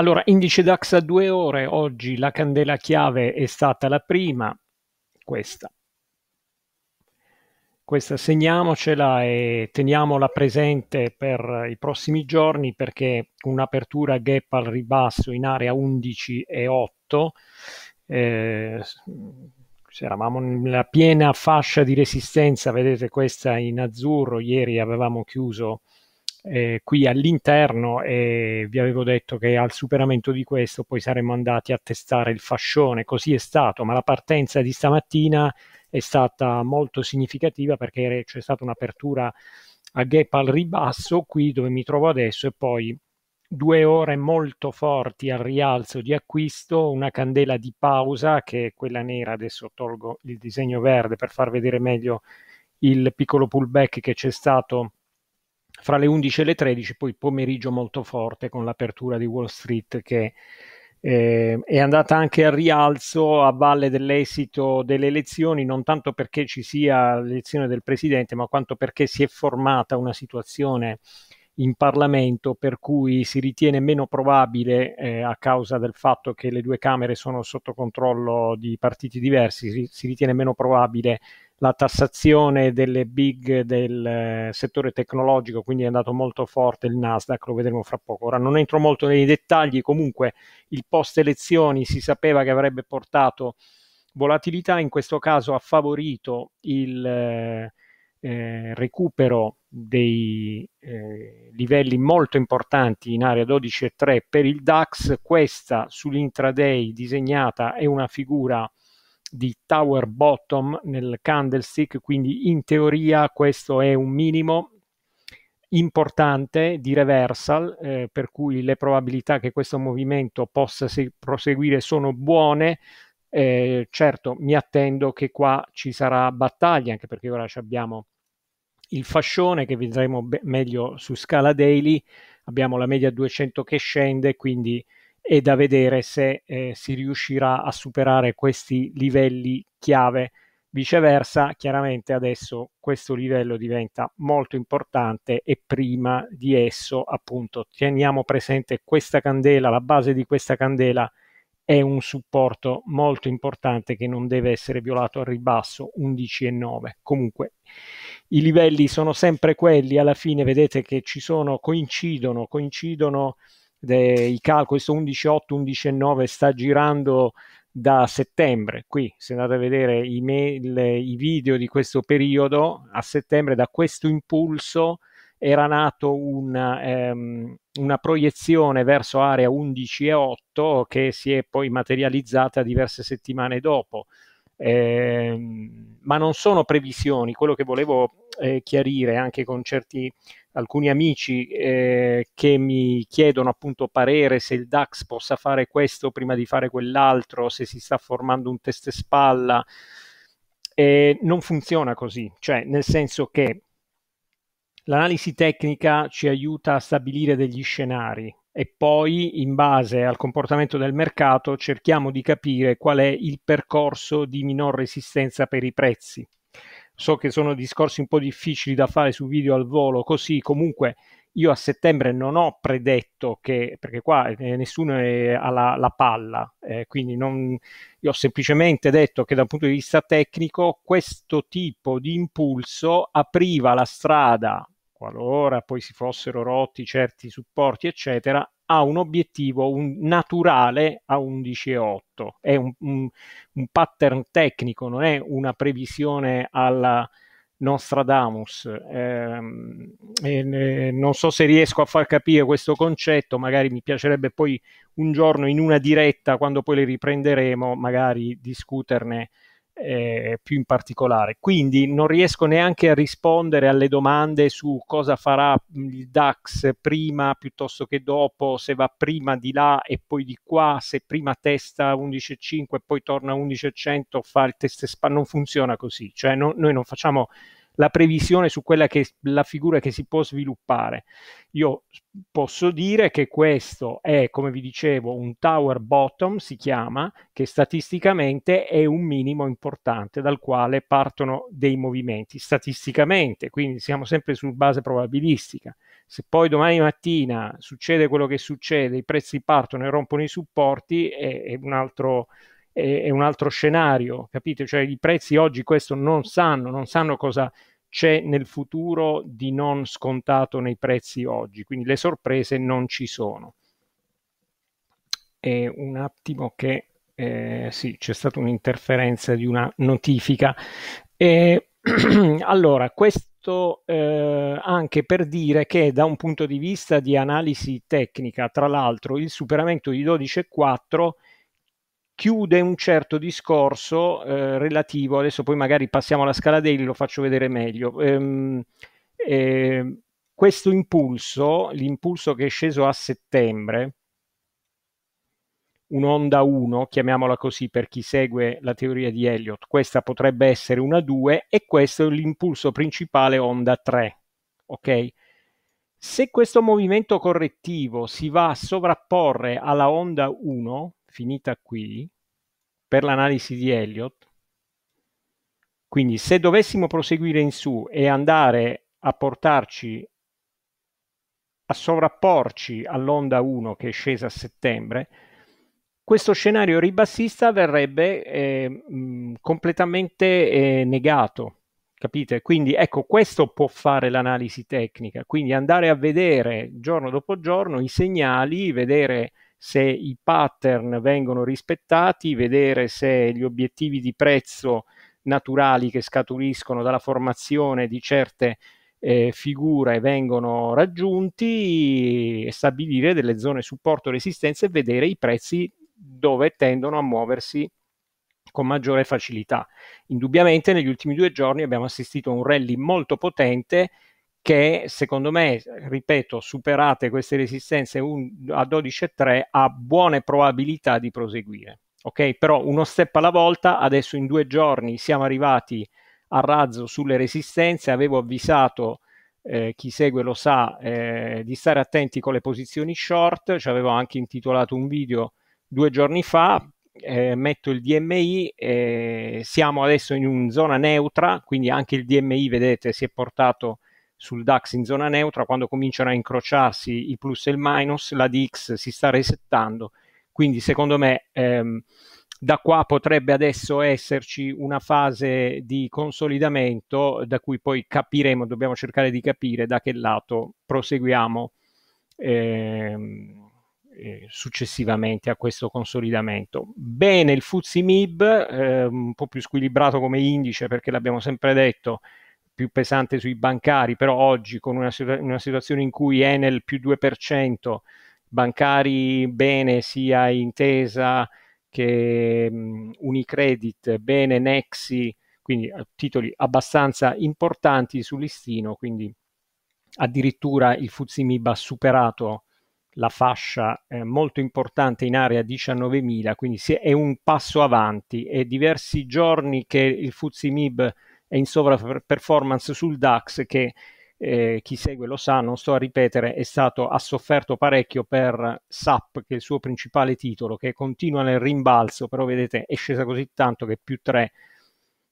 Allora, indice DAX a due ore, oggi la candela chiave è stata la prima, questa. Questa segniamocela e teniamola presente per i prossimi giorni perché un'apertura gap al ribasso in area 11 e 8 eh, se eravamo nella piena fascia di resistenza, vedete questa in azzurro, ieri avevamo chiuso eh, qui all'interno e vi avevo detto che al superamento di questo poi saremmo andati a testare il fascione, così è stato, ma la partenza di stamattina è stata molto significativa perché c'è stata un'apertura a gap al ribasso qui dove mi trovo adesso e poi due ore molto forti al rialzo di acquisto, una candela di pausa che è quella nera, adesso tolgo il disegno verde per far vedere meglio il piccolo pullback che c'è stato fra le 11 e le 13, poi pomeriggio molto forte con l'apertura di Wall Street che eh, è andata anche al rialzo a valle dell'esito delle elezioni, non tanto perché ci sia l'elezione del presidente, ma quanto perché si è formata una situazione in Parlamento per cui si ritiene meno probabile, eh, a causa del fatto che le due Camere sono sotto controllo di partiti diversi, si ritiene meno probabile la tassazione delle big del eh, settore tecnologico, quindi è andato molto forte il Nasdaq, lo vedremo fra poco. Ora non entro molto nei dettagli, comunque il post elezioni si sapeva che avrebbe portato volatilità, in questo caso ha favorito il eh, eh recupero dei eh, livelli molto importanti in area 12 e 3 per il DAX, questa sull'intraday disegnata è una figura di tower bottom nel candlestick, quindi in teoria questo è un minimo importante di reversal, eh, per cui le probabilità che questo movimento possa se- proseguire sono buone. Eh, certo, mi attendo che qua ci sarà battaglia, anche perché ora abbiamo il fascione che vedremo be- meglio su scala daily, abbiamo la media 200 che scende, quindi e da vedere se eh, si riuscirà a superare questi livelli chiave. Viceversa, chiaramente adesso questo livello diventa molto importante e prima di esso, appunto, teniamo presente questa candela, la base di questa candela è un supporto molto importante che non deve essere violato al ribasso 11,9. Comunque i livelli sono sempre quelli, alla fine vedete che ci sono coincidono, coincidono dei calcoli, questo 11-8, 11-9 sta girando da settembre. Qui, se andate a vedere i, mail, i video di questo periodo, a settembre, da questo impulso era nato una, ehm, una proiezione verso area 11,8 che si è poi materializzata diverse settimane dopo. Eh, ma non sono previsioni, quello che volevo eh, chiarire anche con certi alcuni amici eh, che mi chiedono appunto parere se il DAX possa fare questo prima di fare quell'altro, se si sta formando un test spalla. Eh, non funziona così, cioè nel senso che l'analisi tecnica ci aiuta a stabilire degli scenari e poi in base al comportamento del mercato cerchiamo di capire qual è il percorso di minor resistenza per i prezzi. So che sono discorsi un po' difficili da fare su video al volo, così comunque io a settembre non ho predetto che, perché qua eh, nessuno ha la, la palla, eh, quindi non, io ho semplicemente detto che da un punto di vista tecnico questo tipo di impulso apriva la strada, qualora poi si fossero rotti certi supporti, eccetera, ha un obiettivo un naturale a 11,8. È un, un, un, pattern tecnico, non è una previsione alla Nostradamus. Eh, eh, non so se riesco a far capire questo concetto, magari mi piacerebbe poi un giorno in una diretta, quando poi le riprenderemo, magari discuterne eh, più in particolare. Quindi non riesco neanche a rispondere alle domande su cosa farà mm, il DAX prima piuttosto che dopo, se va prima di là e poi di qua, se prima testa 11.5 e poi torna a 11.100, fa il test span, non funziona così, cioè no, noi non facciamo la previsione su quella che la figura che si può sviluppare. Io posso dire che questo è, come vi dicevo, un tower bottom, si chiama, che statisticamente è un minimo importante dal quale partono dei movimenti, statisticamente, quindi siamo sempre su base probabilistica. Se poi domani mattina succede quello che succede, i prezzi partono e rompono i supporti, è, è un altro è, è un altro scenario, capite? Cioè i prezzi oggi questo non sanno, non sanno cosa c'è nel futuro di non scontato nei prezzi oggi, quindi le sorprese non ci sono. E un attimo che eh, sì, c'è stata un'interferenza di una notifica. E, allora, questo eh, anche per dire che da un punto di vista di analisi tecnica, tra l'altro, il superamento di 12,4 chiude un certo discorso eh, relativo, adesso poi magari passiamo alla scala daily, lo faccio vedere meglio. Ehm, eh, questo impulso, l'impulso che è sceso a settembre, un'onda 1, chiamiamola così per chi segue la teoria di Elliott, questa potrebbe essere una 2 e questo è l'impulso principale onda 3, ok? Se questo movimento correttivo si va a sovrapporre alla onda 1, finita qui per l'analisi di Elliott. Quindi se dovessimo proseguire in su e andare a portarci a sovrapporci all'onda 1 che è scesa a settembre, questo scenario ribassista verrebbe eh, completamente eh, negato. Capite? Quindi ecco, questo può fare l'analisi tecnica, quindi andare a vedere giorno dopo giorno i segnali, vedere se i pattern vengono rispettati, vedere se gli obiettivi di prezzo naturali che scaturiscono dalla formazione di certe eh, figure vengono raggiunti e stabilire delle zone supporto resistenza e vedere i prezzi dove tendono a muoversi con maggiore facilità. Indubbiamente negli ultimi due giorni abbiamo assistito a un rally molto potente che secondo me, ripeto, superate queste resistenze un, a 12,3 ha buone probabilità di proseguire. Ok, però uno step alla volta, adesso in due giorni siamo arrivati a razzo sulle resistenze, avevo avvisato eh, chi segue lo sa eh, di stare attenti con le posizioni short, ci avevo anche intitolato un video due giorni fa, eh, metto il DMI, eh, siamo adesso in una zona neutra, quindi anche il DMI vedete si è portato sul DAX in zona neutra, quando cominciano a incrociarsi i plus e il minus, la DX si sta resettando. Quindi secondo me ehm, da qua potrebbe adesso esserci una fase di consolidamento da cui poi capiremo, dobbiamo cercare di capire da che lato proseguiamo ehm, eh, successivamente a questo consolidamento. Bene il FTSE MIB, eh, un po' più squilibrato come indice perché l'abbiamo sempre detto, più pesante sui bancari, però oggi con una, una situazione in cui Enel più 2%, bancari bene sia Intesa che um, Unicredit, bene Nexi, quindi eh, titoli abbastanza importanti sul listino, quindi addirittura il Fuzimib ha superato la fascia eh, molto importante in area 19.000, quindi si è un passo avanti è diversi giorni che il Fuzimib è in sovraperformance sul DAX che eh, chi segue lo sa, non sto a ripetere, è stato, ha sofferto parecchio per SAP, che è il suo principale titolo, che continua nel rimbalzo, però vedete è scesa così tanto che più 3,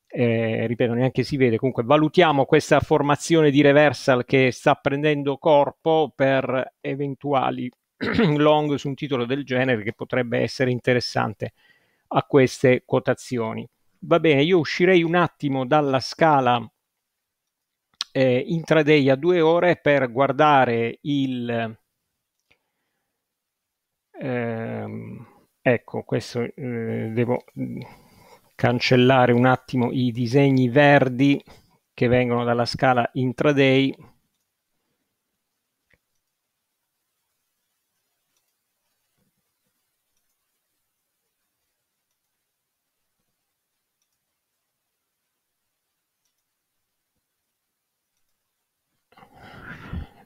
eh, ripeto, neanche si vede. Comunque valutiamo questa formazione di reversal che sta prendendo corpo per eventuali long su un titolo del genere che potrebbe essere interessante a queste quotazioni va bene, io uscirei un attimo dalla scala eh, intraday a due ore per guardare il... Eh, ecco, questo eh, devo cancellare un attimo i disegni verdi che vengono dalla scala intraday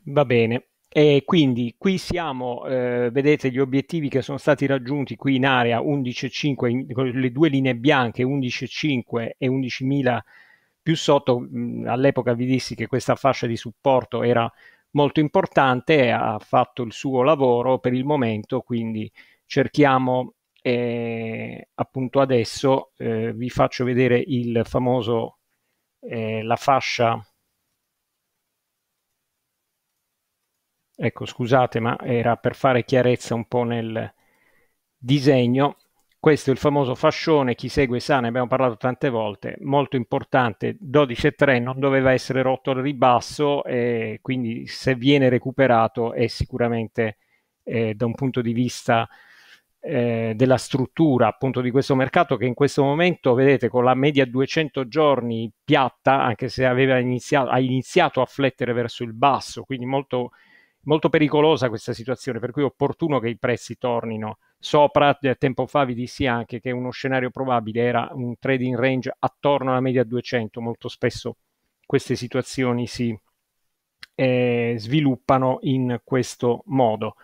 Va bene. E quindi qui siamo, eh, vedete gli obiettivi che sono stati raggiunti qui in area 11,5, con le due linee bianche 11,5 e 11.000 più sotto. Mh, mm, all'epoca vi dissi che questa fascia di supporto era molto importante, ha fatto il suo lavoro per il momento, quindi cerchiamo eh, appunto adesso, eh, vi faccio vedere il famoso, eh, la fascia Ecco, scusate, ma era per fare chiarezza un po' nel disegno. Questo è il famoso fascione, chi segue sa, ne abbiamo parlato tante volte, molto importante, 12,3 non doveva essere rotto al ribasso e quindi se viene recuperato è sicuramente eh, da un punto di vista eh, della struttura appunto di questo mercato che in questo momento vedete con la media 200 giorni piatta anche se aveva iniziato, ha iniziato a flettere verso il basso quindi molto molto pericolosa questa situazione, per cui è opportuno che i prezzi tornino sopra. Eh, tempo fa vi dissi anche che uno scenario probabile era un trading range attorno alla media 200, molto spesso queste situazioni si, eh, sviluppano in questo modo.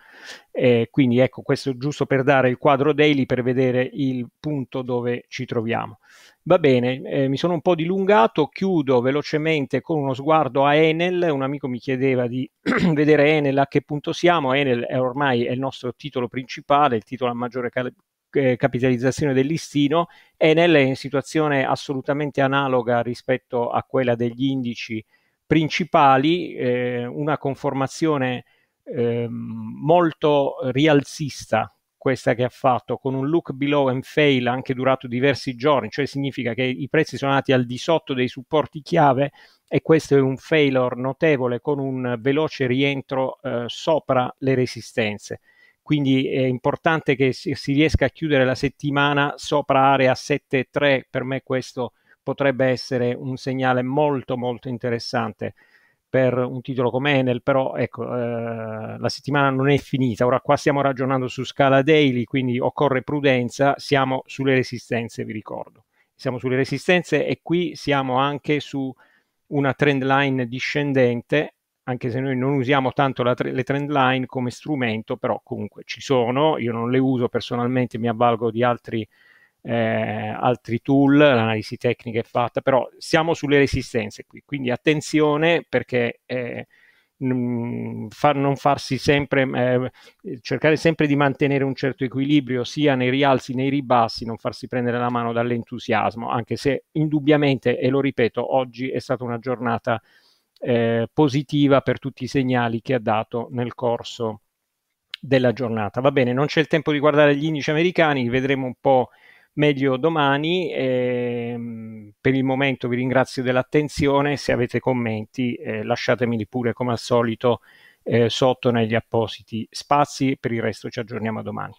Eh, quindi ecco, questo è giusto per dare il quadro daily per vedere il punto dove ci troviamo. Va bene, eh, mi sono un po' dilungato, chiudo velocemente con uno sguardo a Enel, un amico mi chiedeva di vedere Enel a che punto siamo, Enel è ormai è il nostro titolo principale, il titolo a maggiore cal- eh, capitalizzazione del listino, Enel è in situazione assolutamente analoga rispetto a quella degli indici principali eh, una conformazione eh, molto rialzista questa che ha fatto con un look below and fail anche durato diversi giorni, cioè significa che i prezzi sono andati al di sotto dei supporti chiave e questo è un failor notevole con un veloce rientro eh, sopra le resistenze. Quindi è importante che si, si riesca a chiudere la settimana sopra area 7.3, per me questo è potrebbe essere un segnale molto molto interessante per un titolo come Enel, però ecco, eh, la settimana non è finita, ora qua stiamo ragionando su scala daily, quindi occorre prudenza, siamo sulle resistenze, vi ricordo. Siamo sulle resistenze e qui siamo anche su una trend line discendente, anche se noi non usiamo tanto tre- le trend line come strumento, però comunque ci sono, io non le uso personalmente, mi avvalgo di altri eh, altri tool, l'analisi tecnica è fatta, però siamo sulle resistenze qui, quindi attenzione perché eh, far, non farsi sempre, eh, cercare sempre di mantenere un certo equilibrio sia nei rialzi nei ribassi, non farsi prendere la mano dall'entusiasmo, anche se indubbiamente, e lo ripeto, oggi è stata una giornata eh, positiva per tutti i segnali che ha dato nel corso della giornata. Va bene, non c'è il tempo di guardare gli indici americani, vedremo un po' meglio domani. E, ehm, per il momento vi ringrazio dell'attenzione, se avete commenti eh, lasciatemeli pure come al solito eh, sotto negli appositi spazi, per il resto ci aggiorniamo domani.